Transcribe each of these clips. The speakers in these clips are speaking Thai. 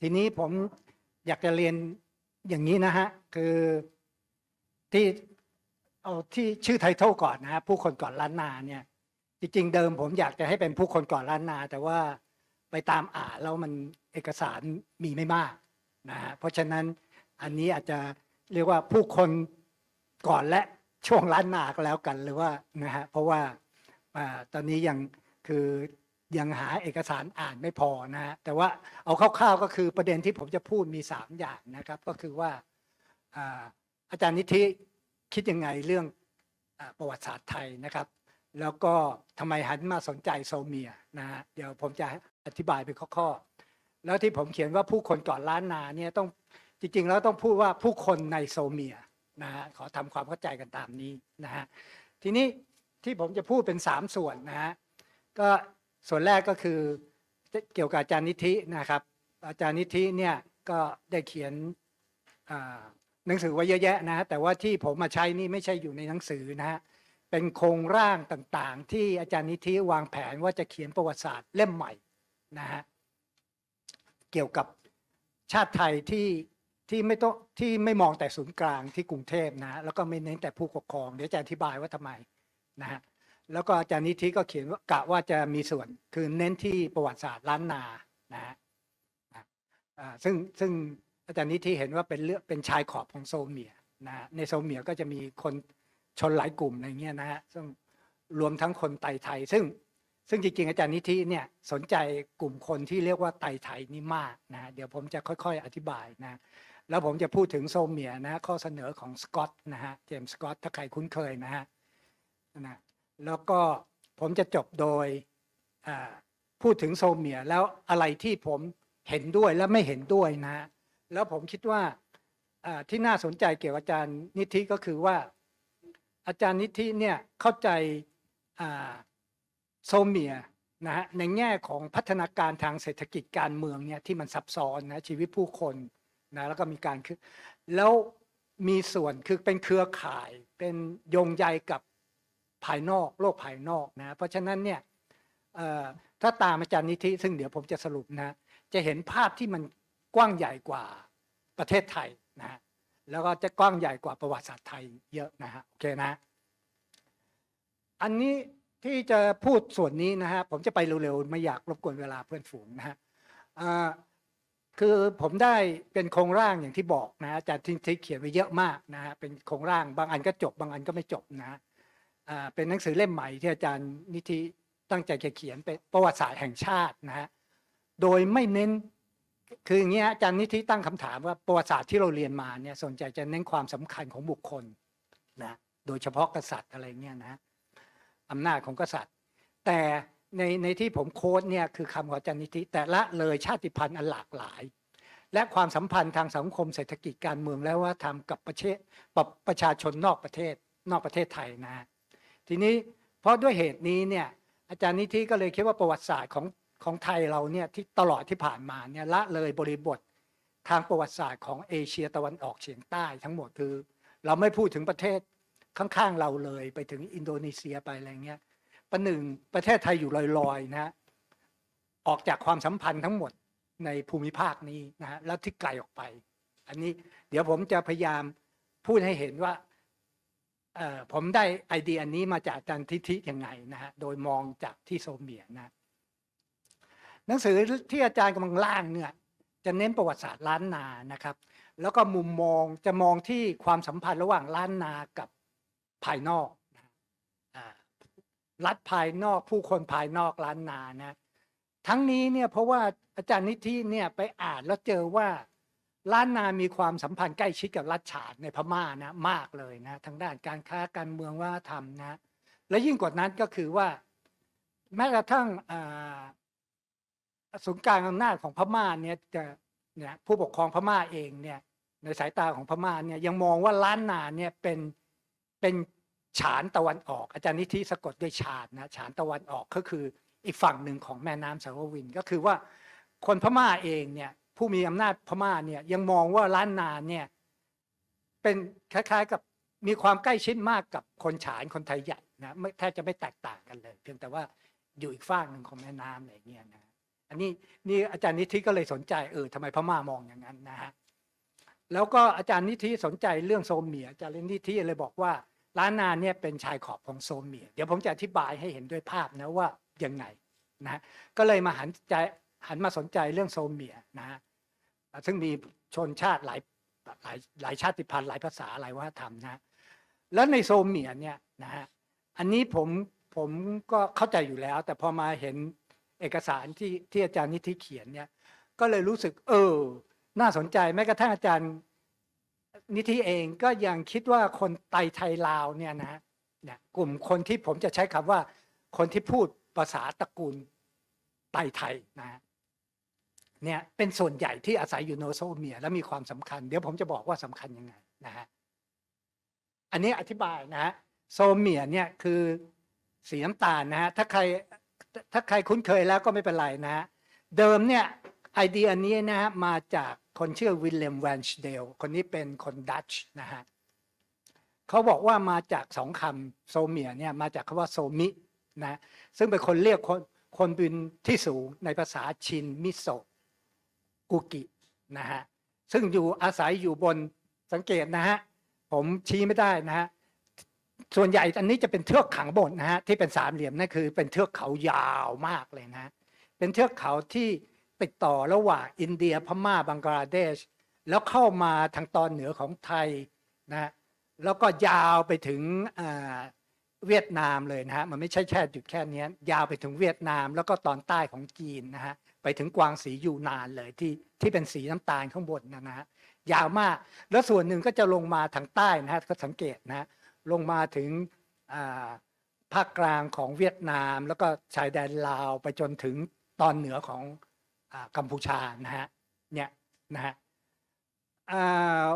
ทีนี้ผมอยากจะเรียนอย่างนี้นะฮะคือที่เอาที่ชื่อไทเทลก่อนนะฮะผู้คนก่อนล้านนาเนี่ยจริงๆเดิม ผมอยากจะให้เป็นผู้คนก่อนล้านนา แต่ว่าไปตามอ่านแล้วมันเอกสารมีไม่มากนะฮะเพราะฉะนั้นอันนี้อาจจะเรียกว่าผู้คนก่อนและช่วงล้านนาก็แล้วกันหรือว่านะฮะเพราะว่าตอนนี้ยังคือยังหาเอกสารอ่านไม่พอนะฮะแต่ว่าเอาคร่าวๆ ก็คือประเด็นที่ผมจะพูดมี 3 อย่างนะครับ ก็คือว่าอาจารย์นิธิคิดยังไงเรื่องประวัติศาสตร์ไทยนะครับ แล้วก็ทำไมหันมาสนใจโซเมียนะฮะเดี๋ยวผมจะอธิบายเป็นข้อๆแล้วที่ผมเขียนว่าผู้คนก่อนล้านนาเนี่ยต้องจริงๆแล้วต้องพูดว่าผู้คนในโซเมียนะฮะขอทำความเข้าใจกันตามนี้นะฮะทีนี้ที่ผมจะพูดเป็น 3 ส่วนนะฮะก็ส่วนแรกก็คือเกี่ยวกับอาจารย์นิธินะครับ อาจารย์นิธิเนี่ยก็ได้เขียนหนังสือไว้เยอะแยะนะแต่ว่าที่ผมมาใช้นี่ไม่ใช่อยู่ในหนังสือนะฮะเป็นโครงร่างต่าง ๆ ที่อาจารย์นิธิวางแผนว่าจะเขียนประวัติศาสตร์เล่มใหม่นะฮะเกี่ยวกับชาติไทยที่ที่ไม่ต้องที่ไม่มองแต่ศูนย์กลางที่กรุงเทพนะแล้วก็ไม่เน้นแต่ผู้ปกครอง เดี๋ยวจะอธิบายว่าทำไมนะฮะแล้วก็อาจารย์นิธิก็เขียนว่ากะว่าจะมีส่วนคือเน้นที่ประวัติศาสตร์ล้านนานะฮะซึ่งซึ่งอาจารย์นิธิเห็นว่าเป็นเลือกเป็นชายขอบของโซเมียนะในโซเมียก็จะมีคนชนหลายกลุ่มอะไรเงี้ยนะฮะซึ่งรวมทั้งคนไตไทย ซึ่งซึ่งจริงๆอาจารย์นิธิเนี่ยสนใจกลุ่มคนที่เรียกว่าไตไทยนี่มากนะเดี๋ยวผมจะค่อย ๆ อธิบายนะ แล้วผมจะพูดถึงโซเมียนะข้อเสนอของสกอตนะฮะเจมส์สกอตถ้าใครคุ้นเคยนะฮะนะแล้วก็ผมจะจบโดยพูดถึงโซเมีย แล้วอะไรที่ผมเห็นด้วยและไม่เห็นด้วยนะ แล้วผมคิดว่าที่น่าสนใจเกี่ยวกับอาจารย์นิธิก็คือว่าอาจารย์นิธิเนี่ยเข้าใจโซเมียนะฮะในแง่ของพัฒนาการทางเศรษฐกิจการเมืองเนี่ยที่มันซับซ้อนนะชีวิตผู้คนนะแล้วก็มีการคือแล้วมีส่วนคือเป็นเครือข่าย เป็นยงใยกับภายนอกโลกภายนอกนะเพราะฉะนั้นเนี่ยถ้าตามอาจารย์นิธิซึ่งเดี๋ยวผมจะสรุปนะจะเห็นภาพที่มันกว้างใหญ่กว่าประเทศไทยนะแล้วก็จะกว้างใหญ่กว่าประวัติศาสตร์ไทยเยอะนะฮะโอเคนะอันนี้ที่จะพูดส่วนนี้นะฮะ ผมจะไปเร็วๆไม่อยากรบกวนเวลาเพื่อนฝูงนะฮะคือผมได้เป็นโครงร่างอย่างที่บอกนะอาจารย์ทิ้งเขียนไว้เยอะมากนะฮะเป็นโครงร่างบางอันก็จบ บางอันก็ไม่จบนะฮะเป็นหนังสือเล่มใหม่ที่อาจารย์นิธิตั้งใจจะเขียนเป็นประวัติศาสตร์แห่งชาตินะฮะ โดยไม่เน้น คืออย่างเงี้ยอาจารย์นิธิตั้งคำถามว่าประวัติศาสตร์ที่เราเรียนมาเนี่ยสนใจจะเน้นความสำคัญของบุคคลนะ โดยเฉพาะกษัตริย์อะไรเงี้ยนะ อำนาจของกษัตริย์ แต่ในในที่ผมโค้ดเนี่ยคือคำของอาจารย์นิธิแต่ละเลยชาติพันธุ์อันหลากหลาย และความสัมพันธ์ทางสังคมเศรษฐกิจการเมืองแล้วว่าทำกับประเทศประชาชนนอกประเทศ นอกประเทศไทยนะฮะทีนี้เพราะด้วยเหตุนี้เนี่ยอาจารย์นิธิก็เลยคิดว่าประวัติศาสตร์ของของไทยเราเนี่ยที่ตลอดที่ผ่านมาเนี่ยละเลยบริบททางประวัติศาสตร์ของเอเชียตะวันออกเฉียงใต้ทั้งหมดคือ เราไม่พูดถึงประเทศข้างๆเราเลยไปถึงอินโดนีเซียไปอะไรเงี้ยประหนึ่งประเทศไทยอยู่ลอยๆนะออกจากความสัมพันธ์ทั้งหมดในภูมิภาคนี้นะฮะแล้วที่ไกลออกไปอันนี้เดี๋ยวผมจะพยายามพูดให้เห็นว่าผมได้ไอเดียนี้มาจากอาจารย์ทิธิยังไงนะฮะโดยมองจากที่โซเมียนะหนังสือที่อาจารย์กำลังล่างเนี่ยจะเน้นประวัติศาสตร์ล้านนานะครับ แล้วก็มุมมองจะมองที่ความสัมพันธ์ระหว่างล้านนากับภายนอกรัฐภายนอกผู้คนภายนอกล้านนานะทั้งนี้เนี่ยเพราะว่าอาจารย์นิธิเนี่ยไปอ่านแล้วเจอว่าล้านนามีความสัมพันธ์ใกล้ชิดกับรัฐฉานในพม่านะมากเลยนะ ทางด้านการค้าการเมืองวัฒนธรรมนะ และยิ่งกว่านั้นก็คือว่า แม้กระทั่งศูนย์กลางอำนาจของพม่าเนี่ยจะเนี่ยผู้ปกครองพม่าเองเนี่ย ในสายตาของพม่าเนี่ยยังมองว่าล้านนาเนี่ยเป็นเป็นฉานตะวันออก อาจารย์นิธิสะกดด้วยฉานนะฉานตะวันออกก็คืออีกฝั่งหนึ่งของแม่น้ำสาววินก็คือว่าคนพม่าเองเนี่ยผู้มีอำนาจพม่าเนี่ยยังมองว่าล้านนาเนี่ยเป็นคล้ายๆ กับมีความใกล้ชิดมากกับคนฉานคนไทยใหญ่นะแทบจะไม่แตกต่างกันเลย เพียงแต่ว่าอยู่อีกฝั่งหนึ่งของแม่น้ำอะไรเงี้ยนะอันนี้นี่อาจารย์นิธิก็เลยสนใจเออทำไมพม่ามองอย่างนั้นนะฮะแล้วก็อาจารย์นิธิสนใจเรื่องโซมเมียอาจารย์นิธิเลยบอกว่าล้านนาเนี่ยเป็นชายขอบของโซมเมียเดี๋ยวผมจะอธิบายให้เห็นด้วยภาพนะว่ายังไงนะก็เลยมาหันใจหันมาสนใจเรื่องโซเมียนะฮะซึ่งมีชนชาติหลายหลายหลายชาติพันธุ์หลายภาษาหลายวัฒนธรรมนะ แล้วในโซเมียเนี่ยนะฮะอันนี้ผมผมก็เข้าใจอยู่แล้ว แต่พอมาเห็นเอกสารที่ที่อาจารย์นิธิเขียนเนี่ย ก็เลยรู้สึก เออ น่าสนใจแม้กระทั่งอาจารย์นิธิเองก็ยังคิดว่าคนไตไทยลาวเนี่ยนะเนี่ย กลุ่มคนที่ผมจะใช้คำว่า คนที่พูดภาษาตระกูลไตไทยนะเนี่ยเป็นส่วนใหญ่ที่อาศัยอยู่โนโซเมีย และมีความสำคัญ เดี๋ยวผมจะบอกว่าสำคัญยังไงนะฮะอันนี้อธิบายนะฮะโซเมียเนี่ยคือสีน้ำตาลนะฮะถ้าใครถ้าใครคุ้นเคยแล้วก็ไม่เป็นไรนะฮะเดิมเนี่ยไอเดียนี้นะฮะมาจากคนชื่อวิลเลมแวนชเดล คนนี้เป็นคนดัตช์นะฮะ เขาบอกว่ามาจากสองคำโซเมียเนี่ยมาจากคาว่าโซมินะซึ่งเป็นคนเรียกคนคนบินที่สูงในภาษาชินมิโซกุกินะฮะ ซึ่งอยู่อาศัยอยู่บนสังเกตนะฮะ ผมชี้ไม่ได้นะฮะ ส่วนใหญ่อันนี้จะเป็นเทือกขังบนนะฮะ ที่เป็นสามเหลี่ยมนั่นคือเป็นเทือกเขายาวมากเลยนะเป็นเทือกเขาที่ติดต่อระหว่างอินเดียพม่าบังกลาเทศแล้วเข้ามาทางตอนเหนือของไทยนะแล้วก็ยาวไปถึงเวียดนามเลยนะฮะ มันไม่ใช่แค่จุดแค่นี้ยาวไปถึงเวียดนาม แล้วก็ตอนใต้ของจีนนะฮะไปถึงกวางสีอยู่นานเลยที่ที่เป็นสีน้ำตาลข้างบนนะฮะยาวมากแล้วส่วนหนึ่งก็จะลงมาทางใต้นะฮะก็สังเกตนะลงมาถึงภาคกลางของเวียดนาม แล้วก็ชายแดนลาว ไปจนถึงตอนเหนือของกัมพูชานะฮะเนี่ยนะฮะ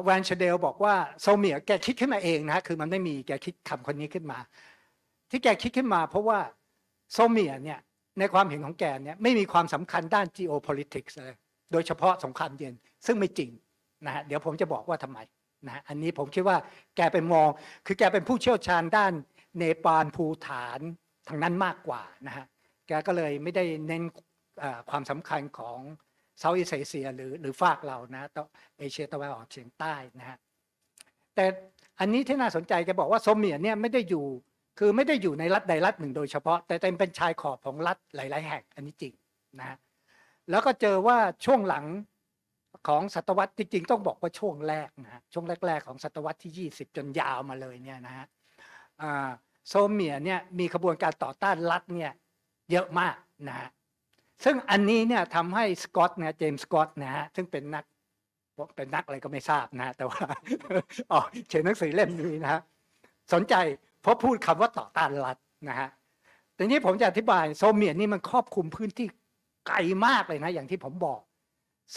แวนชเดลบอกว่าโซเมีย แกคิดขึ้นมาเองนะคือมันไม่มีแกคิดคำคนนี้ขึ้นมา ที่แกคิดขึ้นมาเพราะว่าโซเมียเนี่ยในความเห็นของแกเนี่ยไม่มีความสำคัญด้าน geopolitics เลยโดยเฉพาะสงครามเย็นซึ่งไม่จริงนะฮะเดี๋ยวผมจะบอกว่าทำไมนะอันนี้ผมคิดว่าแกเป็นมอง คือแกเป็นผู้เชี่ยวชาญด้านเนปาลภูฐานทางนั้นมากกว่านะฮะแกก็เลยไม่ได้เน้นความสำคัญของเซาท์อีสเอเชียหรือหรือฝากเรานะเอเชียตะวันออกเฉียงใต้นะฮะแต่อันนี้ที่น่าสนใจแกบอกว่าโซเมียเนี่ยไม่ได้อยู่คือไม่ได้อยู่ในรัฐใดรัฐหนึ่งโดยเฉพาะ แต่เต็มเป็นชายขอบของรัฐหลาย ๆแห่ง อันนี้จริงนะแล้วก็เจอว่าช่วงหลังของศตวรรษจริงๆ ต้องบอกว่าช่วงแรกนะช่วงแรกๆ ของศตวรรษที่ 20 จนยาวมาเลยเนี่ยนะฮะโซเมียเนี่ยมีขบวนการต่อต้านรัฐเนี่ยเยอะมากนะฮะซึ่งอันนี้เนี่ยทำให้สกอตเนี่ยเจมส์สกอตนะฮะซึ่งเป็นนักเป็นนักอะไรก็ไม่ทราบนะแต่ว่าอ๋อเขียนหนังสือเล่มนี้นะฮะสนใจเพราะพูดคำว่าต่อต้านรัฐนะฮะแต่นี้ผมจะอธิบายโซเมียตนี่มันครอบคลุมพื้นที่ไกลมากเลยนะ อย่างที่ผมบอก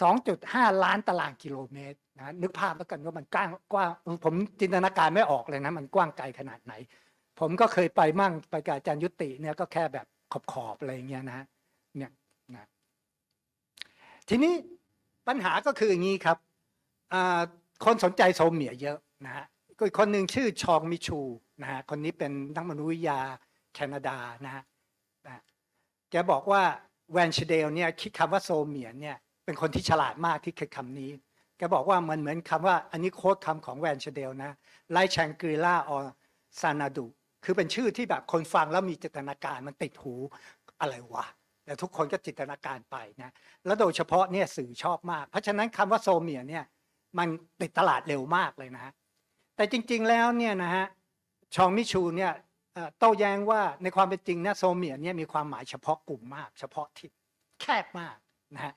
2.5 ล้านตารางกิโลเมตรนะนึกภาพแล้วกันว่ามันกว้างกว้างผมจินตนาการไม่ออกเลยนะมันกว้างไกลขนาดไหน ผมก็เคยไปมั่งไปกับอาจารย์ยุติเนี่ยก็แค่แบบขอบขอบอะไรเงี้ยนะเนี่ยนะ ทีนี้ปัญหาก็คืออย่างนี้ครับ คนสนใจโซเมียเยอะนะฮะคนหนึ่งชื่อชองมิชูนะฮะคนนี้เป็นนักมนุษยวิทยาแคนาดานะฮะแกบอกว่าแวนเชเดลเนี่ยคิดคำว่าโซเมียนเนี่ยเป็นคนที่ฉลาดมากที่คิดคำนี้ แกบอกว่ามันเหมือนคำว่าอันนี้โค้ดคำของแวนเชเดลนะไลแชงกรีล่าออซานาดูคือเป็นชื่อที่แบบคนฟังแล้วมีจินตนาการมันติดหูอะไรวะแต่ทุกคนก็จินตนาการไปนะ แล้วโดยเฉพาะเนี่ยสื่อชอบมาก เพราะฉะนั้นคำว่าโซเมียนเนี่ยมันติดตลาดเร็วมากเลยนะฮะแต่จริง ๆแล้วเนี่ยนะฮะชองมิชูเนี่ยโต้แย้งว่าในความเป็นจริงนะโซเมียเนี่ยมีความหมายเฉพาะกลุ่มมาก เฉพาะทิศแคบมากนะฮะ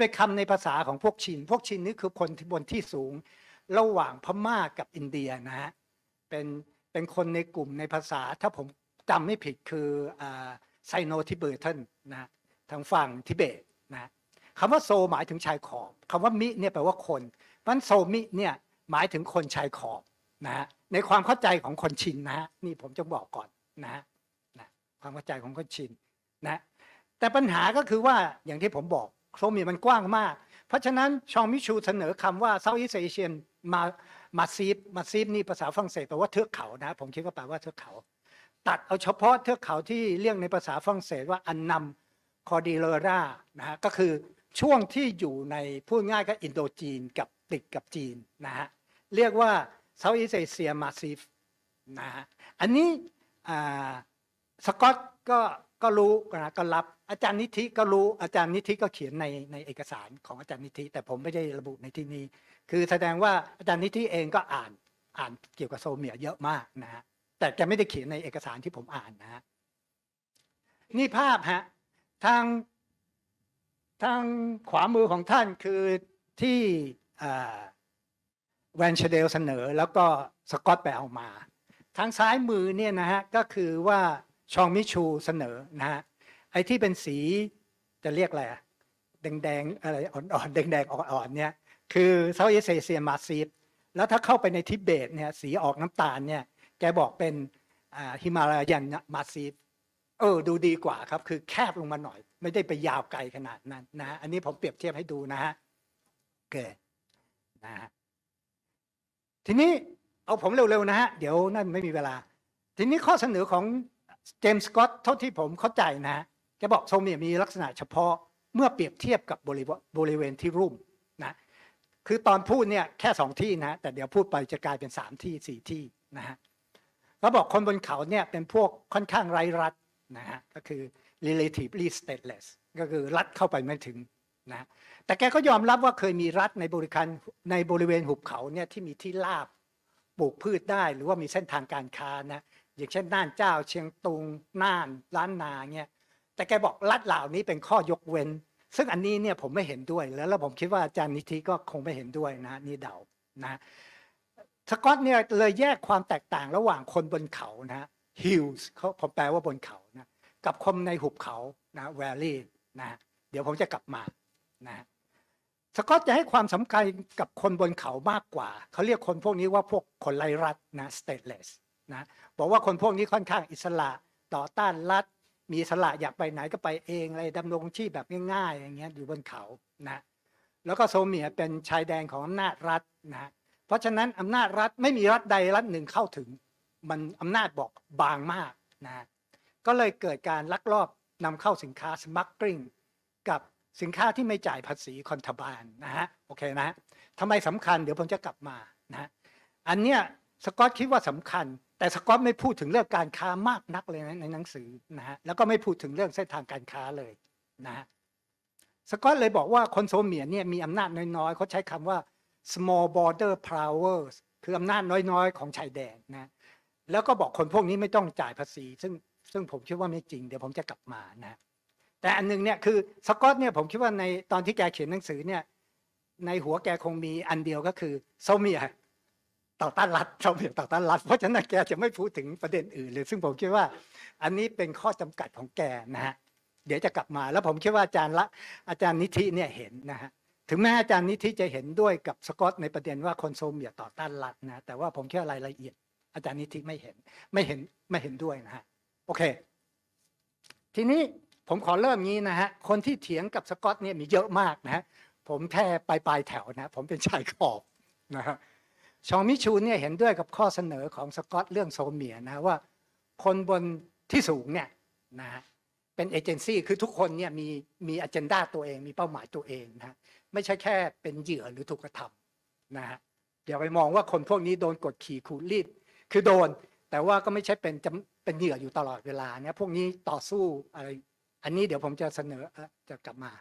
เป็นคำในภาษาของพวกชินพวกชินนี่คือคนที่บนที่สูงระหว่างพม่ากกับอินเดียนะฮะเป็นเป็นคนในกลุ่มในภาษาถ้าผมจำไม่ผิดคือไซโนทิเบอร์เทนนะทางฝั่งทิเบตนะคำว่าโซหมายถึงชายขอบคำว่ามิเนี่ยแปลว่าคนมันโซมิเนี่ยหมายถึงคนชายขอบนะฮะในความเข้าใจของคนชินนะฮะนี่ผมจะบอกก่อนนะฮะความเข้าใจของคนชินนะแต่ปัญหาก็คือว่าอย่างที่ผมบอกโครมีมันกว้างมาก เพราะฉะนั้นชองมิชูเสนอคำว่าเซาท h e a s เ Asian มามาซีฟมาซีฟนี่ภาษาฝรั่งเศสแปลว่าเทือกเขานะ ผมคิดว่าแปลว่าเทือกเขาตัดเอาเฉพาะเทือกเขาที่เรียกในภาษาฝรั่งเศสว่าอันนำคอดิเลรานะฮะก็คือช่วงที่อยู่ในพูดง่ายก็อินโดจีนกับติดกับจีนนะฮะเรียกว่า s า u t h เซเซียมา m ีฟนะฮะอันนี้สกอตก็ก็รู้นะก็รับ อาจารย์นิธิก็รู้อาจารย์นิธิก็เขียนใน ในเอกสารของอาจารย์นิธิแต่ผมไม่ได้ระบุในที่นี้ คือแสดงว่าอาจารย์นิธิเองก็อ่านอ่านเกี่ยวกับโซเมียเยอะมากนะฮะแต่จะไม่ได้เขียนในเอกสารที่ผมอ่านนะฮะนี่ภาพฮะทางทางขวามือของท่านคือที่แวนเชเดลเสนอแล้วก็สกอตไปเอามาทางซ้ายมือเนี่ยนะฮะก็คือว่าชองมิชูเสนอนะฮะไอ้ที่เป็นสีจะเรียกอะไรแดงแดงอะไรอ่อนๆแดงแดงอ่อนนเนี่ย คือเซาเ์อเซเซียมาซีฟแล้วถ้าเข้าไปในทิเบตเนี่ยสีออกน้ำตาลเนี่ยแกบอกเป็นฮิมาลายันมาซีฟเออดูดีกว่าครับ คือแคบลงมาหน่อย ไม่ได้ไปยาวไกลขนาดนั้นนะอันนี้ผมเปรียบเทียบให้ดูนะฮะโอเคนะฮะทีนี้เอาผมเร็ว ๆ นะฮะ เดี๋ยวนั่นไม่มีเวลา ทีนี้ข้อเสนอของเจมส์สกอตเท่าที่ผมเข้าใจนะฮะแกบอกโซมเนี่ยมีลักษณะเฉพาะเมื่อเปรียบเทียบกับบริบริเวณที่รุ่มนะคือตอนพูดเนี่ย แค่สองที่นะแต่เดี๋ยวพูดไปจะกลายเป็นสามที่สี่ที่นะฮะเราบอกคนบนเขาเนี่ย เป็นพวกค่อนข้างไร้รัฐนะฮะก็คือ relatively stateless ก็คือรัฐเข้าไปไม่ถึงนะแต่แกก็ยอมรับว่าเคยมีรัฐในบริการในบริเวณหุบเขาเนี่ยที่มีที่ราบปลูกพืชได้หรือว่ามีเส้นทางการค้านะอย่างเช่นน่านเจ้า เชียงตุงน่านล้านนาเนี่ยแต่แกบอกรัฐเหล่านี้เป็นข้อยกเว้น ซึ่งอันนี้เนี่ยผมไม่เห็นด้วยแล้วแล้วผมคิดว่าอาจารย์นิธิก็คงไม่เห็นด้วยนะนี่เดานะสกอตเนี่ยเลยแยกความแตกต่างระหว่างคนบนเขานะฮิลส์เขาผมแปลว่าบนเขานะกับคนในหุบเขานะแวลลี่นะเดี๋ยวผมจะกลับมานะสกอตจะให้ความสำคัญกับคนบนเขามากกว่า เขาเรียกคนพวกนี้ว่าพวกคนไร้รัฐนะ stateless นะบอกว่าคนพวกนี้ค่อนข้างอิสระต่อต้านรัฐ มีอิสระอยากไปไหนก็ไปเองอะไรดำรงชีพแบบง่ายๆ อย่างเงี้ยอยู่บนเขานะแล้วก็โซเมียเป็นชายแดนของอำนาจรัฐนะเพราะฉะนั้นอำนาจรัฐไม่มีรัฐใดรัฐหนึ่งเข้าถึง มันอำนาจบอกบางมากนะก็เลยเกิดการลักลอบนำเข้าสินค้าสมัครกริ่งกับสินค้าที่ไม่จ่ายภาษีคอนทบานนะฮะโอเคนะทำไมสำคัญเดี๋ยวผมจะกลับมานะอันเนี้ยสกอตคิดว่าสำคัญ แต่สกอตไม่พูดถึงเรื่องการค้ามากนักเลยนะในหนังสือนะฮะแล้วก็ไม่พูดถึงเรื่องเส้นทางการค้าเลยนะฮะสกอตเลยบอกว่าคนโซเมียเนี่ยมีอำนาจน้อยๆเขาใช้คำว่า small border powers คืออำนาจน้อยๆ ของชายแดนนะแล้วก็บอกคนพวกนี้ไม่ต้องจ่ายภาษี ซึ่งซึ่งผมคิดว่าไม่จริงเดี๋ยวผมจะกลับมานะแต่อันหนึ่งเนี่ยคือสกอตเนี่ยผมคิดว่าในตอนที่แกเขียนหนังสือเนี่ย ในหัวแกคงมีอันเดียวก็คือโซเมียต่อต้านรัฐโซเมียต่อต้านรัฐเพราะฉะนั้นแกจะไม่พูดถึงประเด็นอื่น เลย ซึ่งผมคิดว่า อันนี้เป็นข้อจำกัดของแกนะฮะเดี๋ยวจะกลับมาแล้ว ผมคิดว่าอาจารย์ละ อาจารย์นิธิเนี่ยเห็นนะฮะถึงแม้อาจารย์นิธิจะเห็นด้วยกับสกอตในประเด็นว่าคนโซเมียต่อต้านรัฐนะแต่ว่าผมคิดว่ารายละเอียด อาจารย์นิธิไม่เห็นไม่เห็นไม่เห็นด้วยนะฮะโอเค ทีนี้ผมขอเริ่มงี้นะฮะ คนที่เถียงกับสกอตเนี่ยมีเยอะมากนะฮะ ผมแค่ปลายปลายแถวนะ ผมเป็นชายขอบนะฮะชองมิชูเนี่ยเห็นด้วยกับข้อเสนอของสกอตเรื่องโซเมียนะว่า คนบนที่สูงเนี่ยนะฮะเป็นเอเจนซี่คือทุกคนเนี่ยมีมีอันเจนดาตัวเองมีเป้าหมายตัวเองนะไม่ใช่แค่เป็นเหยื่อหรือถูกกระทำนะฮะอย่าไปมองว่าคนพวกนี้โดนกดขี่ขูดรีดคือโดน แต่ว่าก็ไม่ใช่เป็นเป็นเหยื่ออยู่ตลอดเวลาเนี่ยพวกนี้ต่อสู้อะไรอันนี้เดี๋ยวผมจะเสนอจะกลับมา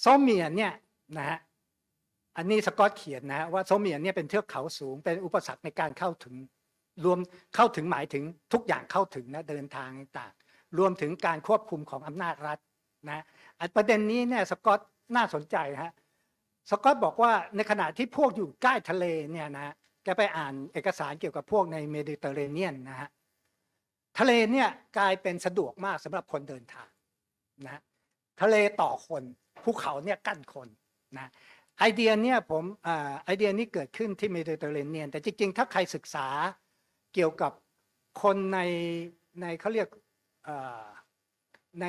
โซเมียนเนี่ยนะฮะอันนี้สกอตเขียนนะว่าโซเมียนเนี่ยเป็นเทือกเขาสูงเป็นอุปสรรคในการเข้าถึง รวมเข้าถึงหมายถึงทุกอย่างเข้าถึงนะเดินทางต่าง รวมถึงการควบคุมของอำนาจรัฐนะประเด็นนี้เนี่ยสกอตน่าสนใจฮะสกอตบอกว่าในขณะที่พวกอยู่ใกล้ทะเลเนี่ยนะแกไปอ่านเอกสารเกี่ยวกับพวกในเมดิเตอร์เรเนียนนะฮะทะเลเนี่ยกลายเป็นสะดวกมากสำหรับคนเดินทางนะทะเลต่อคนภูเขาเนี่ยกั้นคนนะไอเดียเนี่ยผมไอเดียนี้เกิดขึ้นที่เมดิเตอร์เรเนียนแต่จริงๆถ้าใครศึกษาเกี่ยวกับคนในในเขาเรียกใน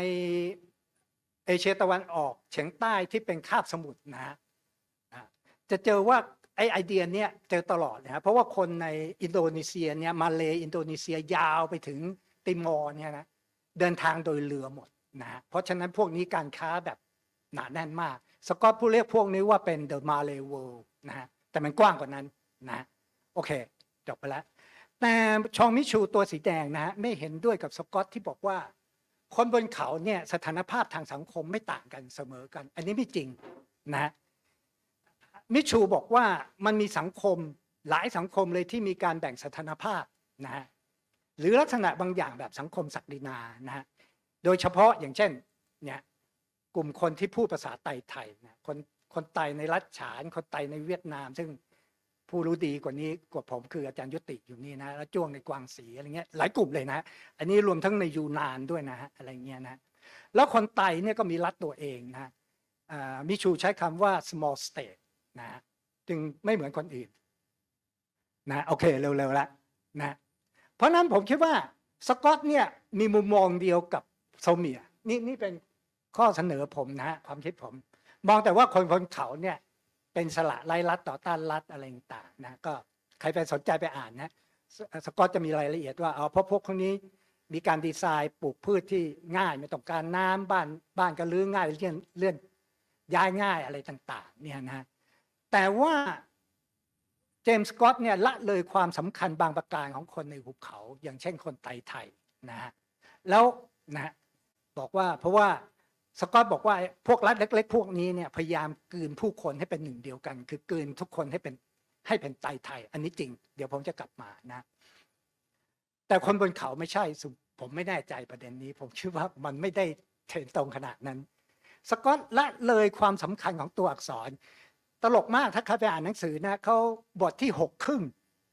เอเชียตะวันออกเฉียงใต้ที่เป็นคาบสมุทรนะฮะจะเจอว่าไอไอเดียเนี้ยเจอตลอดนะครับเพราะว่าคนในอินโดนีเซียเนี่ยมาเลอินโดนีเซียยาวไปถึงติมอร์เนี่ยนะเดินทางโดยเรือหมดนะฮะเพราะฉะนั้นพวกนี้การค้าแบบหนาแน่นมากสกอตผู้เรียกพวกนี้ว่าเป็นเดอะมาเลเวิลด์นะฮะแต่มันกว้างกว่านั้นนะ โอเคจบไปแล้วแต่ชองมิชูตัวสีแดงนะฮะไม่เห็นด้วยกับสกอต ที่บอกว่า คนบนเขาเนี่ยสถานภาพทางสังคมไม่ต่างกันเสมอกัน อันนี้ไม่จริงนะมิชูบอกว่ามันมีสังคมหลายสังคมเลยที่มีการแบ่งสถานภาพนะฮะหรือลักษณะบางอย่างแบบสังคมศักดินานะฮะโดยเฉพาะอย่างเช่นเนี่ยกลุ่มคนที่พูดภาษาไตไทยนะคนคนไตในรัฐฉานคนไตในเวียดนาม ซึ่งผู้รู้ดีกว่านี้กว่าผมคืออาจารย์ยุติอยู่นี่นะแล้วจ้วงในกวางสีอะไรเงี้ยหลายกลุ่มเลยนะอันนี้รวมทั้งในยูนานด้วยนะฮะอะไรเงี้ยนะแล้วคนไตเนี่ยก็มีรัฐตัวเองนะมิชูใช้คำว่า small state นะจึงไม่เหมือนคนอื่นนะโอเคเร็วๆแล้วนะ เพราะนั้นผมคิดว่าสกอตเนี่ยมีมุมมองเดียวกับโซเมีย นี่นี่เป็นข้อเสนอผมนะฮะความคิดผม มองแต่ว่าคนคนเขาเนี่ยเป็นสละไล่รัดต่อต้านรัด อะไรต่างนะก็ใครไปสนใจไปอ่านนะ สกอตจะมีรายละเอียดว่าเอาเพราะพวกคนนี้มีการดีไซน์ปลูกพืชที่ง่ายไม่ต้องการน้ำบ้านบ้านก็ลื้อง่ายเลื่อนเลื่อนย้ายง่ายอะไรต่าง ๆ เนี่ยนะแต่ว่าเจมส์สกอตเนี่ยละเลยความสำคัญบางประการของคนในหุบเขาอย่างเช่นคนไตไทยนะฮะแล้วนะบอกว่าเพราะว่าสกอตบอกว่าพวกรัฐเล็ก ๆ พวกนี้เนี่ยพยายามกืนผู้คนให้เป็นหนึ่งเดียวกัน คือกืนทุกคนให้เป็นให้เป็นไตไทยอันนี้จริงเดี๋ยวผมจะกลับมานะแต่คนบนเขาไม่ใช่ผมไม่แน่ใจประเด็นนี้ ผมคิดว่ามันไม่ได้เท็นตรงขนาดนั้นสกอตละเลยความสำคัญของตัวอักษรตลกมากถ้าใครไปอ่านหนังสือนะเขาบทที่หกครึ่ง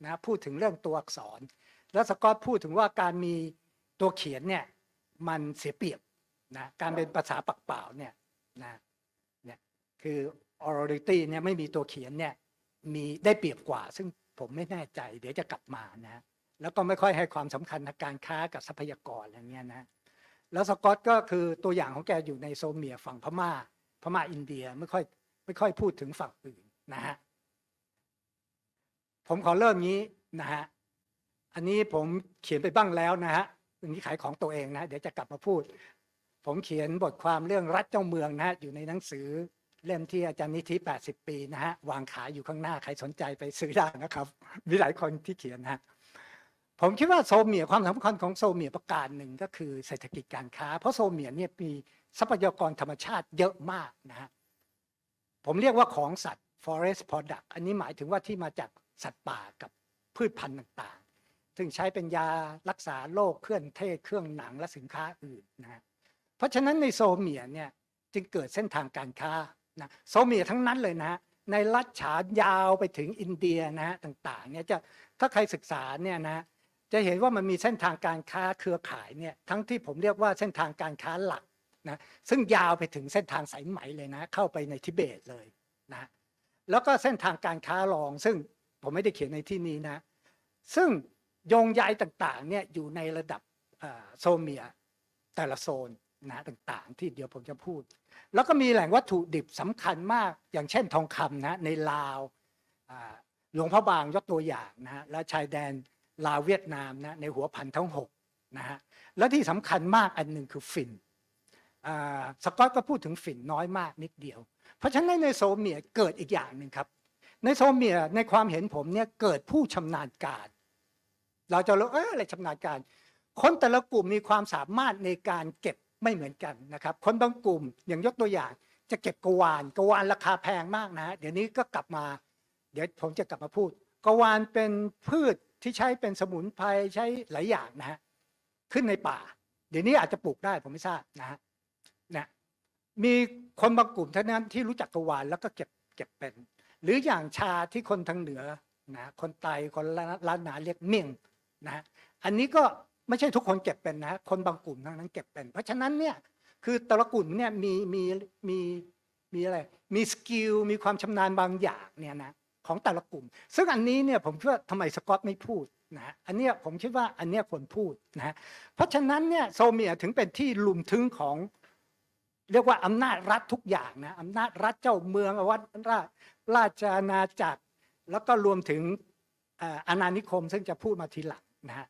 นะพูดถึงเรื่องตัวอักษร แล้วสกอตพูดถึงว่าการมีตัวเขียนเนี่ยมันเสียเปรียบนะการเป็นภาษาปากเปล่าเนี่ยนะเนี่ยคือ orality เนี่ยไม่มีตัวเขียนเนี่ยมีได้เปรียบกว่า ซึ่งผมไม่แน่ใจเดี๋ยวจะกลับมานะแล้วก็ไม่ค่อยให้ความสำคัญทางการค้ากับทรัพยากรอะไรเงี้ยนะแล้วสกอตก็คือตัวอย่างของแกอยู่ในโซเมียฝั่งพม่าพม่าอินเดียไม่ค่อยไม่ค่อยพูดถึงฝั่งอื่นนะฮะ ผมขอเริ่มนี้นะฮะ อันนี้ผมเขียนไปบ้างแล้วนะฮะอันนี้ขายของตัวเองนะ เดี๋ยวจะกลับมาพูด ผมเขียนบทความเรื่องรัฐเจ้าเมืองนะฮะ อยู่ในหนังสือ เล่มที่อาจารย์นิธิ80ปีนะฮะวางขายอยู่ข้างหน้า ใครสนใจไปซื้อได้นะครับ มีหลายคนที่เขียนนะผมคิดว่าโซเมียความสำคัญของโซเมียประการหนึ่ง ก็คือเศรษฐกิจการค้า เพราะโซเมียเนี่ยมีทรัพยากรธรรมชาติเยอะมากนะฮะผมเรียกว่าของสัตว์ forest product อันนี้หมายถึงว่าที่มาจากสัตว์ป่ากับพืชพันธุ์ต่างๆ ซึ่งใช้เป็นยารักษาโรคเครื่องเทศเครื่องหนังและสินค้าอื่นนะเพราะฉะนั้นในโซเมียเนี่ยจึงเกิดเส้นทางการค้านะโซเมียทั้งนั้นเลยนะฮะในรัชฉานยาวไปถึงอินเดียนะฮะต่างๆเนี่ยจะถ้าใครศึกษาเนี่ยนะจะเห็นว่ามันมีเส้นทางการค้าเครือข่ายเนี่ยทั้งที่ผมเรียกว่าเส้นทางการค้าหลักนะซึ่งยาวไปถึงเส้นทางสายไหมเลยนะเข้าไปในทิเบตเลยนะแล้วก็เส้นทางการค้ารอง ซึ่งผมไม่ได้เขียนในที่นี้นะซึ่งยงยายต่างๆเนี่ยอยู่ในระดับโซเมียแต่ละโซนนะต่างๆ ที่เดี๋ยวผมจะพูด แล้วก็มีแหล่งวัตถุดิบสำคัญมากอย่างเช่นทองคำนะในลาวหลวงพระบางยกตัวอย่างนะและชายแดนลาวเวียดนามนะในหัวพันทั้ง6นะฮะและที่สำคัญมากอันหนึ่งคือฟินสกอตก็พูดถึงฝิ่นน้อยมากนิดเดียว เพราะฉะนั้นในโซเมียเกิดอีกอย่างหนึ่งครับ ในโซเมียในความเห็นผมเนี่ยเกิดผู้ชำนาญการ เราจะรู้เอออะไรชำนาญการ คนแต่ละกลุ่มมีความสามารถในการเก็บไม่เหมือนกันนะครับคนบางกลุ่มอย่างยกตัวอย่าง จะเก็บกวานกวานราคาแพงมากนะเดี๋ยวนี้ก็กลับมา เดี๋ยวผมจะกลับมาพูด กวานเป็นพืชที่ใช้เป็นสมุนไพรใช้หลายอย่างนะฮะขึ้นในป่าเดี๋ยวนี้อาจจะปลูกได้ผมไม่ทราบนะฮะมีคนบางกลุ่มเท่านั้นที่รู้จักกวานแล้วก็เก็บเก็บเป็น หรืออย่างชาที่คนทางเหนือนะคนไตคนล้านนาเรียกเมี่ยงนะอันนี้ก็ไม่ใช่ทุกคนเก็บเป็นนะคนบางกลุ่มท่างนั้นเก็บเป็น เพราะฉะนั้นเนี่ยคือแต่ละกลุ่มเนี่ยมีมีมีมีอะไรมีสกิลมีความชำนาญบางอย่างเนี่ยนะของแต่ละกลุ่มซึ่งอันนี้เนี่ยผมคิดว่าทำไมสกอตไม่พูดนะอันเนี้ยผมคิดว่าอันเนี้ยควรพูดนะเพราะฉะนั้นเนี่ยโซเมียถึงเป็นที่ลุมทึงของเรียกว่าอำนาจรัฐทุกอย่างนะอำนาจรัฐเจ้าเมืองวัดราชราชอาณาจักรแล้วก็รวมถึงอาณานิคม ซึ่งจะพูดมาทีหลังนะฮะ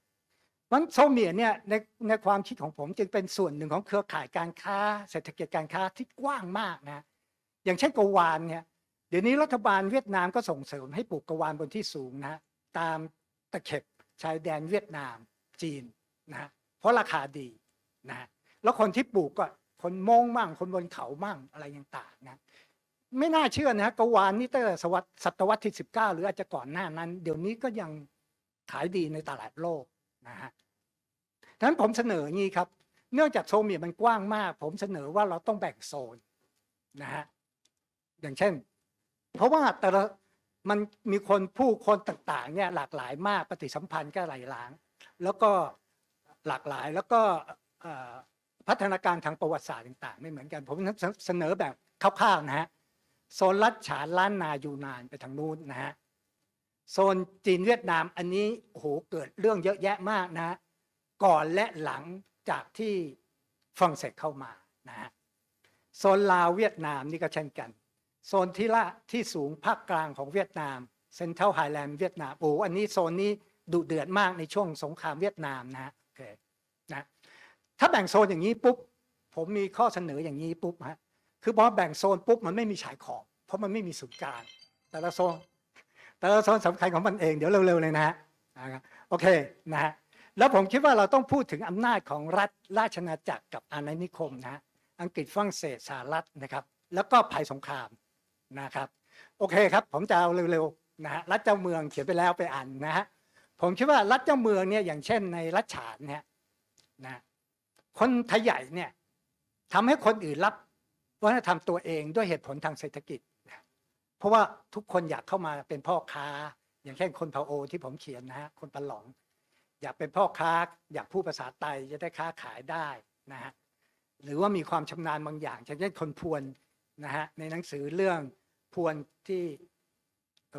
มันโซเมียเนี่ยในในความคิดของผมจึงเป็นส่วนหนึ่งของเครือข่ายการค้าเศรษฐกิจการค้าที่กว้างมากนะอย่างเช่นกวานเนี่ยเดี๋ยวนี้รัฐบาลเวียดนามก็ส่งเสริมให้ปลูกกวานบนที่สูงนะตามตะเข็บชายแดนเวียดนามจีนนะเพราะราคาดีนะแล้วคนที่ปลูกก็คนมงมั่งคนบนเขามั่งอะไรต่างๆนะไม่น่าเชื่อนะกวานนี่ตั้งแต่ศตวรรษที่ 19 หรืออาจจะก่อนหน้านั้น เดี๋ยวนี้ก็ยังขายดีในตลาดโลกนะฮะดังนั้นผมเสนองี้ครับ เนื่องจากโซเมียมันกว้างมาก ผมเสนอว่าเราต้องแบ่งโซนนะฮะอย่างเช่น เพราะว่าแต่ละมันมีคนผู้คนต่างๆเนี่ยหลากหลายมากปฏิสัมพันธ์ก็ไหลหลางแล้วก็หลากหลายแล้วก็พัฒนาการทางประวัติศาสตร์ต่างๆ ไม่เหมือนกันผมเสนอแบบคร่าวๆนะฮะโซนลัดฉานล้านนาอยู่นานไปทางนู้นนะฮะโซนจีนเวียดนามอันนี้โหเกิดเรื่องเยอะแยะมากนะ ก่อนและหลังจากที่ฝรั่งเศสเข้ามานะฮะโซนลาวเวียดนามนี่ก็เช่นกันโซนที่ละที่สูงภาคกลางของเวียดนามเซนเทรัลไฮแลนด์เวียดนามโอ้อันนี้โซนนี้ดุเดือดมากในช่วง สงครามเวียดนามนะฮะโอเคนะถ้าแบ่งโซนอย่างนี้ปุ๊บผมมีข้อเสนออย่างนี้ปุ๊บฮะคือพอแบ่งโซนปุ๊บมันไม่มีฉายขอบ เพราะมันไม่มีศูนย์กลางแต่ละโซนแต่ละโซนสำคัญของมันเองเดี๋ยวเร็วๆเลยนะฮะโอเคนะฮะแล้วผมคิดว่าเราต้องพูดถึงอำนาจของรัฐราชนาจักรกับอาณานิคมนะอังกฤษฝรั่งเศสสหรัฐนะครับ แล้วก็ภัยสงครามนะครับ โอเคครับ ผมจะเอาเร็วๆนะฮะรัฐเจ้าเมืองเขียนไปแล้วไปอ่านนะฮะผมคิดว่ารัฐเจ้าเมืองเนี่ยอย่างเช่น ในรัชฉานเนี่ยนะคนไทยใหญ่เนี่ยทำให้คนอื่นรับวัฒนธรรมตัวเองด้วยเหตุผลทางเศรษฐกิจเพราะว่าทุกคนอยากเข้ามาเป็นพ่อค้า อย่างเช่นคนเผาโอ ที่ผมเขียนนะฮะคนปะหลอง อยากเป็นพ่อค้า อยากพูดภาษาไตจะได้ค้าขายได้นะฮะหรือว่ามีความชำนาญบางอย่างเช่นคนพวนนะฮะในหนังสือเรื่องพวนที่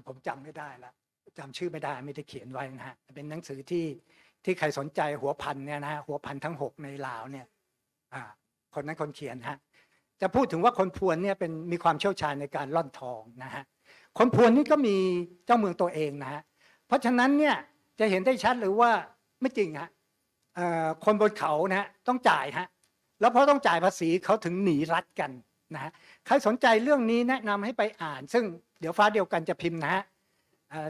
ผมจำไม่ได้ละจำชื่อไม่ได้ไม่ได้เขียนไว้นะฮะเป็นหนังสือที่ที่ใครสนใจหัวพันเนี่ยนะฮะหัวพันทั้งหกในลาวเนี่ยคนนั้นคนเขียนฮะจะพูดถึงว่าคนพวนเนี่ยเป็นมีความเชี่ยวชาญในการล่อนทองนะฮะคนพวนนี่ก็มีเจ้าเมืองตัวเองนะฮะเพราะฉะนั้นเนี่ยจะเห็นได้ชัดหรือว่าไม่จริงฮะคนบนเขานะฮะต้องจ่ายฮะแล้วเพราะต้องจ่ายภาษีเขาถึงหนีรัฐกันนะฮะใครสนใจเรื่องนี้แนะนำให้ไปอ่าน ซึ่งเดี๋ยวฟ้าเดียวกันจะพิมพ์นะฮะ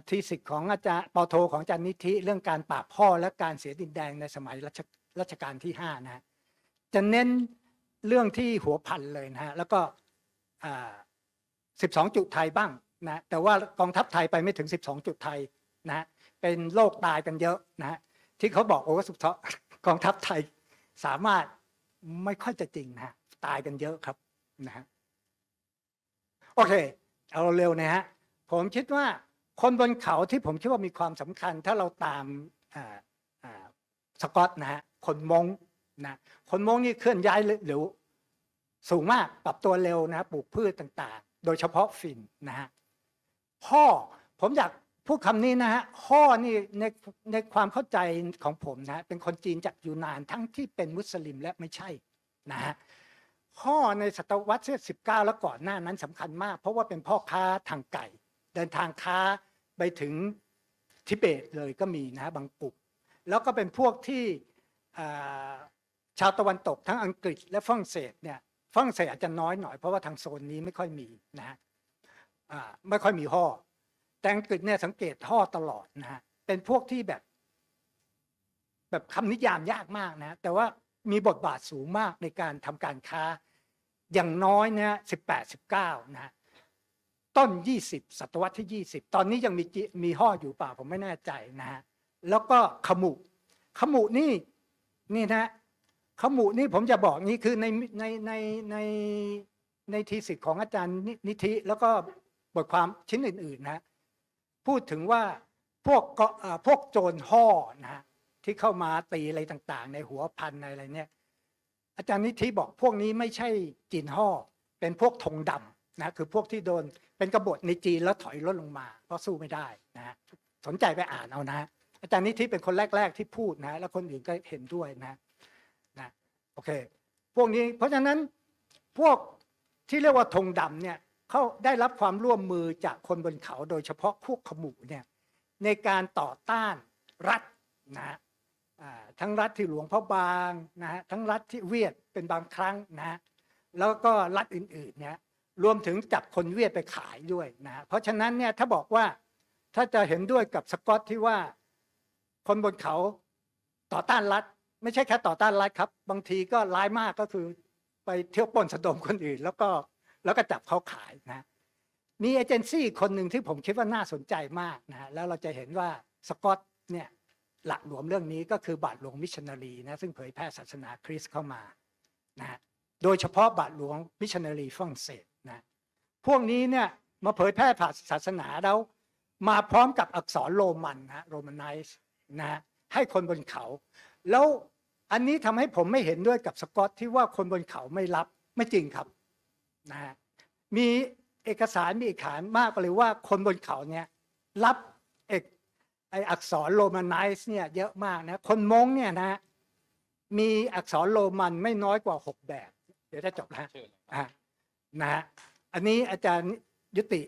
ทีสิทธิ์ของอาจารย์ปอโทของอาจารย์นิธิเรื่องการปราบพ่อและการเสียดินแดงในสมัยรัชกาลที่5นะะจะเน้นเรื่องที่หัวพันเลยนะฮะแล้วก็12 จุดไทยบ้างนะแต่ว่ากองทัพไทยไปไม่ถึง 12 จุดไทยนะเป็นโรคตายกันเยอะนะที่เขาบอกโอ้สุดท้อกองทัพไทยสามารถไม่ค่อยจะจริงนะตายกันเยอะครับนะฮะโอเคเอาเร็วนะฮะผมคิดว่าคนบนเขาที่ผมคิดว่ามีความสำคัญ ถ้าเราตามสกอตนะฮะคนมงนะคนมงนี่เคลื่อนย้ายหรือสูงมากปรับตัวเร็วนะปลูกพืชต่าง ๆ โดยเฉพาะฟินนะฮะห่อผมอยากพูดคำนี้นะฮะห่อนี่ในในความเข้าใจของผมนะเป็นคนจีนจากยูนานทั้งที่เป็นมุสลิมและไม่ใช่นะฮะห่อในศตวรรษที่19 แล้วก่อนหน้านั้นสำคัญมาก เพราะว่าเป็นพ่อค้าทางไก่เดินทางค้าไปถึงทิเบตเลยก็มีนะฮะบางกลุ่มแล้วก็เป็นพวกที่ชาวตะวันตกทั้งอังกฤษ และฝรั่งเศสเนี่ยฝรั่งเศสอาจจะน้อยหน่อยเพราะว่าทางโซนนี้ไม่ค่อยมีนะฮะไม่ค่อยมีห่อแต่อังกฤษเนี่ยสังเกตห่อตลอดนะฮะเป็นพวกที่แบบ แบบคำนิยามยากมากนะ แต่ว่ามีบทบาทสูงมากในการทำการค้าอย่างน้อยเนี่ยสิบแปดสิบเก้านะต้น20ศตวรรษที่ 20 ตอนนี้ยังมีมีห่ออยู่เปล่าผมไม่แน่ใจนะฮะแล้วก็ขมุ ขมุนี่นี่นะขมุนี่ผมจะบอกนี่คือในในในในในทีสิทธิ์ของอาจารย์นิธิแล้วก็บทความชิ้นอื่นๆนะพูดถึงว่าพวกก็พวกโจรห่อนะฮะที่เข้ามาตีอะไรต่างๆในหัวพันอะไรเนี่ยอาจารย์นิธิบอกพวกนี้ไม่ใช่จีนห่อเป็นพวกธงดำนะคือพวกที่โดนเป็นกบฏในจีนแล้วถอยลดลงมา เพราะสู้ไม่ได้นะสนใจไปอ่านเอานะอาจารย์นิธิเป็นคนแรกๆที่พูดนะแล้วคนอื่นก็เห็นด้วยนะนะโอเคพวกนี้เพราะฉะนั้นพวกที่เรียกว่าธงดำเนี่ยเขาได้รับความร่วมมือจากคนบนเขา โดยเฉพาะพวกขมูเนี่ยในการต่อต้านรัฐนะทั้งรัฐที่หลวงพ่อบางนะฮะทั้งรัฐที่เวียดเป็นบางครั้งนะแล้วก็รัฐอื่นๆเนี่ยรวมถึงจับคนเวียดไปขายด้วยนะเพราะฉะนั้นเนี่ยถ้าบอกว่าถ้าจะเห็นด้วยกับสกอตที่ว่าคนบนเขาต่อต้านรัฐไม่ใช่แค่ต่อต้านรัฐครับ บางทีก็ร้ายมากก็คือไปเที่ยวปนสะดมคนอื่นแล้วก็แล้วก็จับเขาขายนะมีเอเจนซี่คนหนึ่งที่ผมคิดว่าน่าสนใจมากนะแล้วเราจะเห็นว่าสกอตเนี่ยหลักหลวมเรื่องนี้ก็คือบาทหลวงมิชชันนารีนะซึ่งเผยแพร่ศาสนาคริสต์เข้ามานะโดยเฉพาะบาทหลวงมิชชันนารีฝรั่งเศสพวกนี้เนี่ยมาเผยแพร่ศาสนาแล้วมาพร้อมกับอักษรโรมันนะโรมานไนส์นะให้คนบนเขา แล้วอันนี้ทำให้ผมไม่เห็นด้วยกับสกอต ที่ว่าคนบนเขาไม่รับไม่จริงครับนะฮะมีเอกสารมีเอกสารมากเลยว่าคนบนเขาเนี่ยรับเอกไออักษรโรมานไนส์เนี่ยเยอะมากนะ คนมงเนี่ยนะ มีอักษรโรมันไม่น้อยกว่า6แบบ เดี๋ยวจะจบแล้วนะฮะอันนี้อาจารย์ยุติ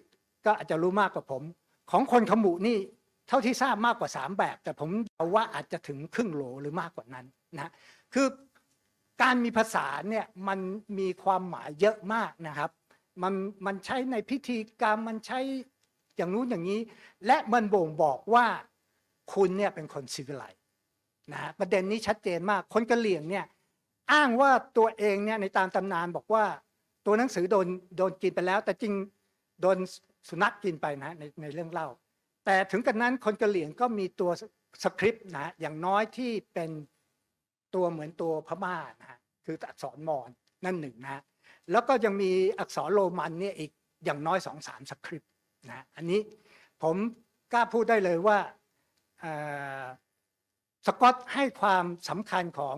ก็อาจจะรู้มากกว่าผม ของคนขมุนี่เท่าที่ทราบมากกว่า3แบบแต่ผมเดาว่าอาจจะถึงครึ่งโหลหรือมากกว่านั้นนะคือการมีภาษาเนี่ยมันมีความหมายเยอะมากนะครับ มันมันใช้ในพิธีกรรมมันใช้อย่างนู้นอย่างนี้ และมันบ่งบอกว่าคุณเนี่ยเป็นคนซิวิไลนะประเด็นนี้ชัดเจนมาก คนกะเหลี่ยงเนี่ยอ้างว่าตัวเองเนี่ยในตามตำนานบอกว่าตัวหนังสือโดนโดนกินไปแล้ว แต่จริงโดนสุนัขกินไปนะในในเรื่องเล่า แต่ถึงกันนั้นคนกะเหลี่ยงก็มีตัวสคริปต์นะอย่างน้อยที่เป็นตัวเหมือนตัวพม่านะฮะคืออักษรมอนนั่นหนึ่งนะแล้วก็ยังมีอักษรโรมันเนี่ยอีกอย่างน้อยสองสามสคริปต์นะอันนี้ผมกล้าพูดได้เลยว่าสกอตให้ความสำคัญของ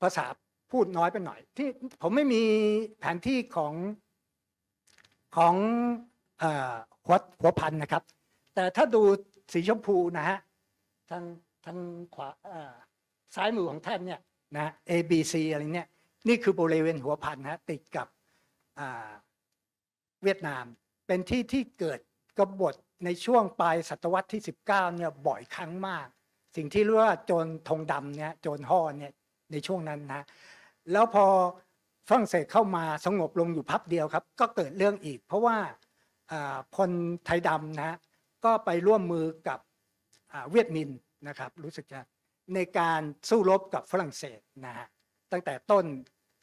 ภาษาพูดน้อยไปหน่อย ที่ผมไม่มีแผนที่ของของหัวหัวพันนะครับ แต่ถ้าดูสีชมพูนะฮะทางทางขวาซ้ายมือของท่านเนี่ยนะ A B C อะไรเนี่ยนี่คือบริเวณหัวพันฮะ ติดกับเวียดนามเป็นที่ที่เกิดกบฏในช่วงปลายศตวรรษที่ 19 เนี่ย บ่อยครั้งมาก สิ่งที่เรียกว่าโจรทงดำเนี่ยโจรห่อเนี่ยในช่วงนั้นนะแล้วพอฝรั่งเศสเข้ามาสงบลงอยู่พับเดียวครับ ก็เกิดเรื่องอีก เพราะว่าคนไทยดำนะฮะก็ไปร่วมมือกับเวียดมินนะครับ รู้สึกจะในการสู้รบกับฝรั่งเศสนะฮะตั้งแต่ต้น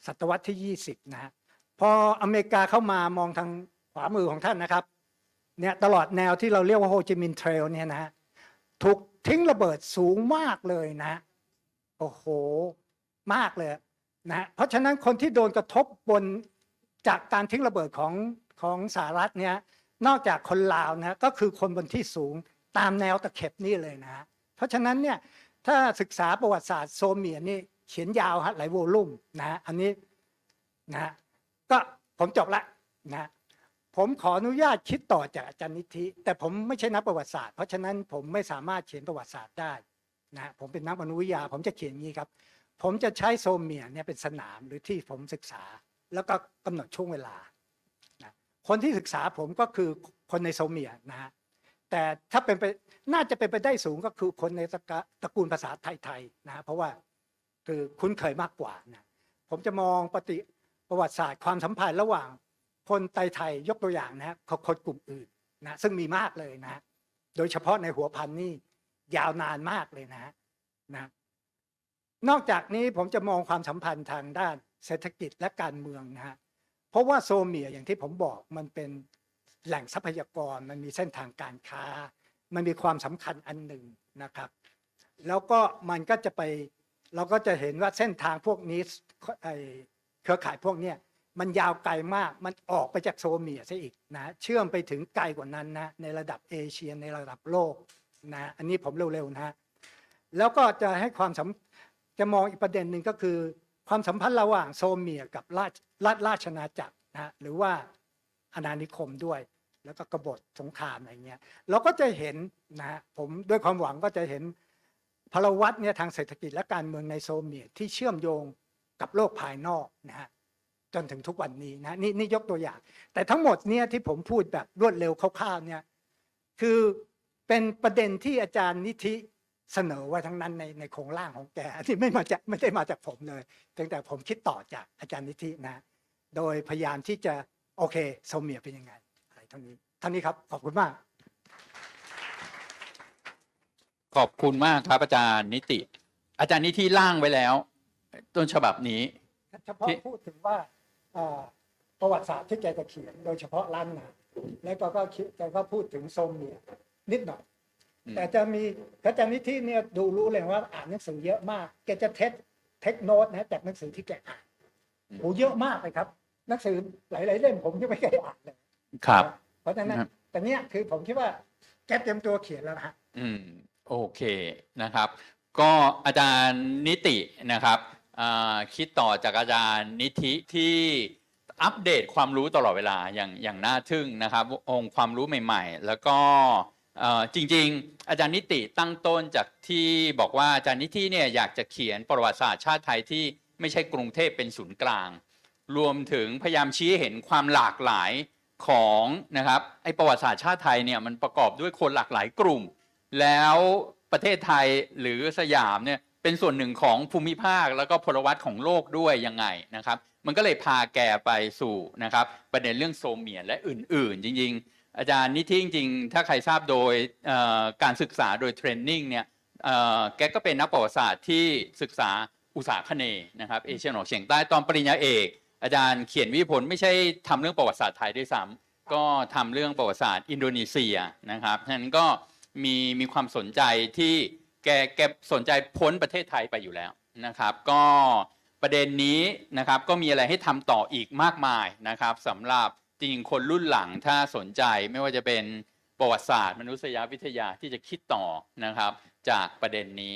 ศตวรรษที่ 20นะฮะพออเมริกาเข้ามามองทางขวามือของท่านนะครับเนี่ยตลอดแนวที่เราเรียกว่าโฮจิมิน์เทรลเนี่ยนะฮะถูกทิ้งระเบิดสูงมากเลยนะโอ้โหมากเลยนะเพราะฉะนั้นคนที่โดนกระทบบนจากการทิ้งระเบิดของของสหรัฐเนี่ยนอกจากคนลาวนะก็คือคนบนที่สูงตามแนวตะเข็บนี่เลยนะเพราะฉะนั้นเนี่ยถ้าศึกษาประวัติศาสตร์โซเมียนี่เขียนยาวฮะหลายโวลุ่มนะอันนี้นะก็ผมจบละนะผมขออนุญาตคิดต่อจากอาจารย์นิธิแต่ผมไม่ใช่นักประวัติศาสตร์ เพราะฉะนั้นผมไม่สามารถเขียนประวัติศาสตร์ได้นะผมเป็นนักอนุวิทยา ผมจะเขียนอย่างนี้ครับผมจะใช้โซเมียเนี่ยเป็นสนามหรือที่ผมศึกษาแล้วก็กำหนดช่วงเวลานะคนที่ศึกษาผมก็คือคนในโซเมียนะฮะแต่ถ้าเป็นไปน่าจะเป็นไปได้สูงก็คือคนในตระกูลภาษาไทยๆนะฮะเพราะว่าคือคุ้นเคยมากกว่านะผมจะมองปฏิประวัติศาสตร์ความสัมพันธ์ระหว่างคนไตทยยกตัวอย่างนะครับคนกลุ่มอื่นนะ ซึ่งมีมากเลยนะ โดยเฉพาะในหัวพันนี่ยาวนานมากเลยนะนะนอกจากนี้ผมจะมองความสัมพันธ์ทางด้านเศรษฐกิจและการเมืองนะฮะ เพราะว่าโซเมียอย่างที่ผมบอกมันเป็นแหล่งทรัพยากรมันมีเส้นทางการค้า มันมีความสำคัญอันหนึ่งนะครับ แล้วก็มันก็จะไปเราก็จะเห็นว่าเส้นทางพวกนี้เครือข่ายพวกนี้มันยาวไกลมากมันออกไปจากโซเมียซะอีกนะเชื่อมไปถึงไกลกว่านั้นนะในระดับเอเชียในระดับโลกนะอันนี้ผมเร็วๆนะแล้วก็จะให้ความสจะมองอีกประเด็นหนึ่งก็คือความสัมพันธ์ระหว่างโซเมียกับราชราชราชนาจักรนะหรือว่าอาณานิคมด้วย แล้วก็กบฏสงครามอะไรเงี้ยเราก็จะเห็นนะฮะผมด้วยความหวังก็จะเห็นพลวัตเนี่ยทางเศรษฐกิจ และการเมืองในโซเมียที่เชื่อมโยงกับโลกภายนอกนะฮะจนถึงทุกวันนี้นะนี่นี่ยกตัวอย่าง แต่ทั้งหมดเนี่ยที่ผมพูดแบบรวดเร็วคร่าวๆเนี่ยคือเป็นประเด็นที่อาจารย์นิธิเสนอไว้ทั้งนั้นในในโครงร่างของแกที่ไม่มาจากไม่ได้มาจากผมเลยเพียงแต่ผมคิดต่อจากอาจารย์นิธินะ โดยพยายามที่จะโอเคโซเมียเป็นยังไง อะไรเท่านี้เท่านี้ครับขอบคุณมาก ขอบคุณมากครับอาจารย์นิติ อาจารย์นิธิร่างไว้แล้ว ต้นฉบับนี้เฉพาะพูดถึงว่าประวัติศาสตร์ที่แกจะเขียนโดยเฉพาะล้านนาแล้วก็ก็แกก็พูดถึงโซเมียนิดหน่อยแต่จะมีอาจารย์นิธิเนี่ยดูรู้เลยว่าอ่านหนังสือเยอะมากแกจะเทสเทคโนตนะจากหนังสือที่แกอ่านโหเยอะมากเลยครับหนังสือหลาย ๆ เล่มผมยังไม่เคยอ่านเลยครับ เพราะฉะนั้นแต่เนี้ยคือผมคิดว่า แกเตรียมตัวเขียนแล้วนะอืม โอเคนะครับ ก็อาจารย์นิตินะครับคิดต่อจากอาจารย์นิธิที่อัปเดตความรู้ตลอดเวลาอย่างอย่างน่าทึ่งนะครับ องค์ความรู้ใหม่ ๆ แล้วก็จริงๆอาจารย์นิติตั้งต้นจากที่บอกว่าอาจารย์นิติเนี่ยอยากจะเขียนประวัติศาสตร์ชาติไทยที่ไม่ใช่กรุงเทพเป็นศูนย์กลาง รวมถึงพยายามชี้เห็นความหลากหลายของนะครับไอประวัติศาสตร์ชาติไทยเนี่ยมันประกอบด้วยคนหลากหลายกลุ่ม แล้วประเทศไทยหรือสยามเนี่ยเป็นส่วนหนึ่งของภูมิภาคแล้วก็พลวัตของโลกด้วยยังไงนะครับมันก็เลยพาแกไปสู่นะครับประเด็นเรื่องโซเมียนและอื่นๆจริงๆอาจารย์นิธิจริงๆ ถ้าใครทราบโดยการศึกษาโดย เทรนนิ่งเนี่ยแกก็เป็น นัก ประวัติศาสตร์ที่ศึกษาอุตสาคเนนะ ครับเอเชียหนอกเฉียงใต้ตอนปริญญา เอก อาจารย์เขียนวิพลไม่ใช่ทำเรื่องประวัติศาสตร์ไทยด้วยซ้ำก็ทำเรื่องประวัติศาสตร์อินโดนีเซียนะครับฉะนั้นก็มีมีความสนใจที่แกแกสนใจพ้นประเทศไทยไปอยู่แล้วนะครับ ก็ประเด็นนี้นะครับก็มีอะไรให้ทำต่ออีกมากมายนะครับสำหรับจริงคนรุ่นหลังถ้าสนใจไม่ว่าจะเป็นประวัติศาสตร์ มนุษยวิทยาที่จะคิดต่อนะครับจากประเด็นนี้